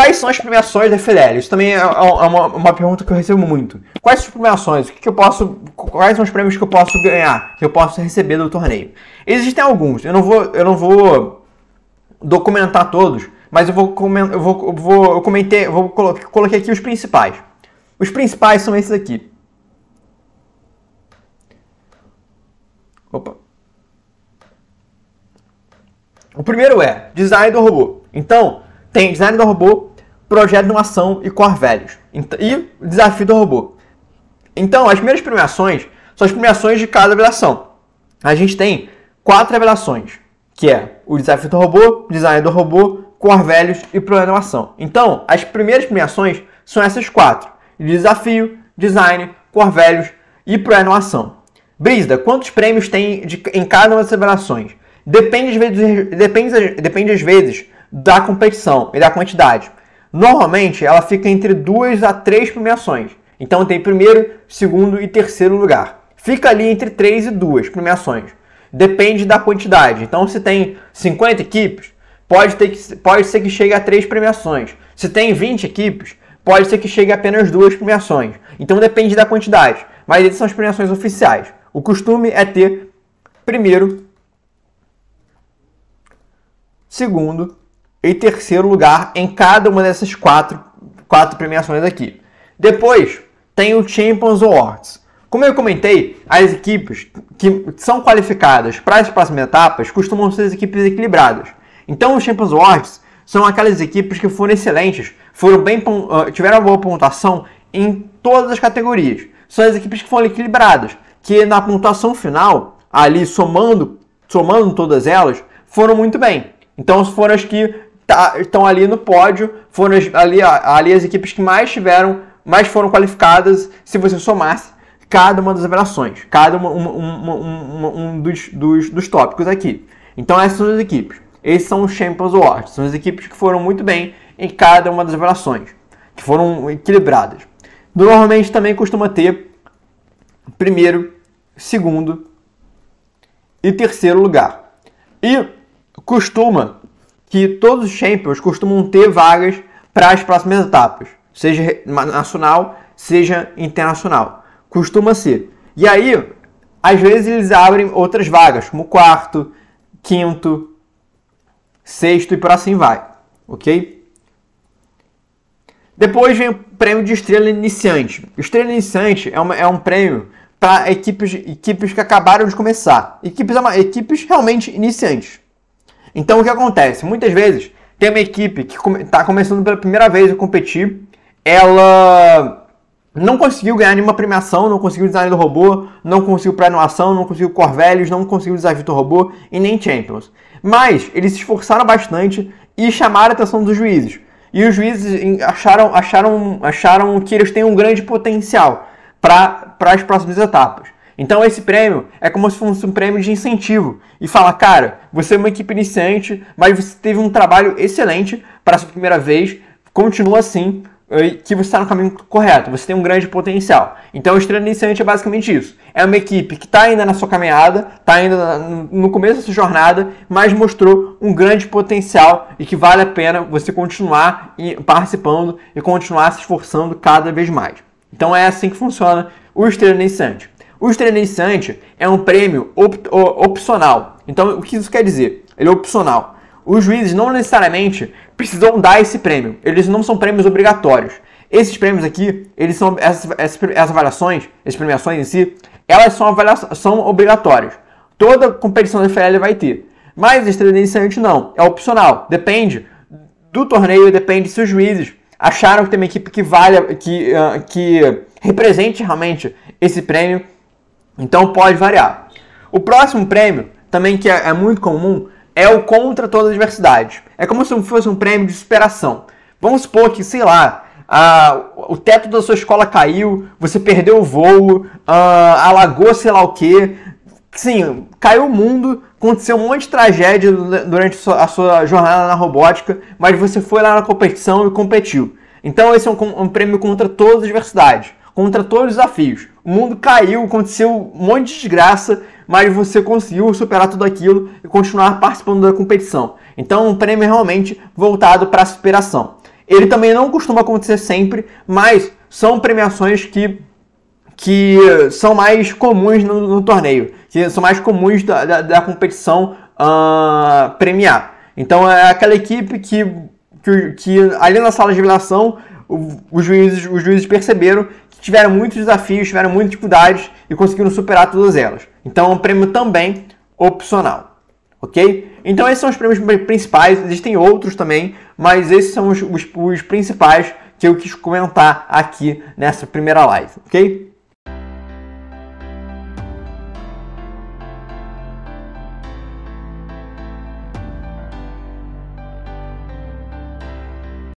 Quais são as premiações da FLL? Isso também é, é, é uma, uma pergunta que eu recebo muito. Quais são as premiações? O que, que eu posso. Quais são os prêmios que eu posso ganhar? Que eu posso receber do torneio? Existem alguns. Eu não vou, eu não vou documentar todos, mas eu vou, eu vou, eu vou eu comentei, eu vou coloquei aqui os principais. Os principais são esses aqui. Opa. O primeiro é design do robô. Então, tem design do robô, projeto de uma ação e corvelhos velhos. E desafio do robô. Então, as primeiras premiações são as premiações de cada revelação. A gente tem quatro revelações, que é o desafio do robô, design do robô, cor velhos e programação. Então, as primeiras premiações são essas quatro. Desafio, design, cor velhos e programação. Brisa, quantos prêmios tem de, em cada uma das revelações? Depende vezes, depende, depende às vezes da competição e da quantidade. Normalmente ela fica entre duas a três premiações. Então tem primeiro, segundo e terceiro lugar. Fica ali entre três e duas premiações. Depende da quantidade. Então se tem 50 equipes, pode, ter que, pode ser que chegue a três premiações. Se tem 20 equipes, pode ser que chegue a apenas duas premiações. Então depende da quantidade. Mas essas são as premiações oficiais. O costume é ter primeiro, segundo e terceiro lugar em cada uma dessas quatro, quatro premiações aqui. Depois tem o Champions Awards. Como eu comentei, as equipes que são qualificadas para as próximas etapas costumam ser as equipes equilibradas. Então, os Champions Awards são aquelas equipes que foram excelentes, foram bem ah, tiveram uma boa pontuação em todas as categorias. São as equipes que foram equilibradas, que na pontuação final, ali somando, somando todas elas, foram muito bem. Então foram as que Tá, estão ali no pódio, foram ali, ali as equipes que mais tiveram, mais foram qualificadas, se você somasse cada uma das avaliações, cada uma, uma, uma, um dos, dos, dos, tópicos aqui. Então essas são as equipes. Esses são os Champions Awards, são as equipes que foram muito bem em cada uma das avaliações, que foram equilibradas. Normalmente também costuma ter primeiro, segundo e terceiro lugar. E costuma que todos os champions costumam ter vagas para as próximas etapas, seja nacional, seja internacional. Costuma ser. E aí, às vezes eles abrem outras vagas, como quarto, quinto, sexto e por assim vai, ok? Depois vem o prêmio de estrela iniciante. Estrela iniciante é, uma, é um prêmio para equipes, equipes que acabaram de começar, equipes, equipes realmente iniciantes. Então o que acontece? Muitas vezes tem uma equipe que está começando pela primeira vez a competir, ela não conseguiu ganhar nenhuma premiação, não conseguiu design do robô, não conseguiu pré-anuação, não conseguiu Corvelhos, não conseguiu desafio do robô e nem Champions. Mas eles se esforçaram bastante e chamaram a atenção dos juízes. E os juízes acharam, acharam, acharam que eles têm um grande potencial para as próximas etapas. Então esse prêmio é como se fosse um prêmio de incentivo e fala, cara, você é uma equipe iniciante, mas você teve um trabalho excelente para sua primeira vez, continua assim, que você está no caminho correto, você tem um grande potencial. Então, o estrela iniciante é basicamente isso. É uma equipe que está ainda na sua caminhada, está ainda no começo da sua jornada, mas mostrou um grande potencial e que vale a pena você continuar participando e continuar se esforçando cada vez mais. Então, é assim que funciona o estrela iniciante. O Iniciante é um prêmio op opcional. Então, o que isso quer dizer? Ele é opcional. Os juízes não necessariamente precisam dar esse prêmio. Eles não são prêmios obrigatórios. Esses prêmios aqui, eles são essas, essas, essas avaliações, essas premiações em si, elas são, são obrigatórias. Toda competição da FL vai ter. Mas o iniciante não, é opcional. Depende do torneio, depende se os juízes acharam que tem uma equipe que valha, que, ah, que represente realmente esse prêmio então pode variar. O próximo prêmio, também que é, é muito comum, é o contra toda adversidade. É como se fosse um prêmio de superação. Vamos supor que, sei lá, a, o teto da sua escola caiu, você perdeu o voo, a, alagou sei lá o quê. Sim, caiu o mundo, aconteceu um monte de tragédia durante a sua jornada na robótica, mas você foi lá na competição e competiu. Então esse é um, um prêmio contra toda adversidade contra todos os desafios. O mundo caiu, aconteceu um monte de desgraça, mas você conseguiu superar tudo aquilo e continuar participando da competição. Então, um prêmio é realmente voltado para a superação. Ele também não costuma acontecer sempre, mas são premiações que que são mais comuns no, no torneio, que são mais comuns da, da, da competição uh, premiar. Então é aquela equipe que, que, que ali na sala de revelação os juízes, os juízes perceberam tiveram muitos desafios, tiveram muitas dificuldades e conseguiram superar todas elas. Então é um prêmio também opcional. Ok? Então esses são os prêmios principais, existem outros também, mas esses são os, os, os principais que eu quis comentar aqui nessa primeira live, ok?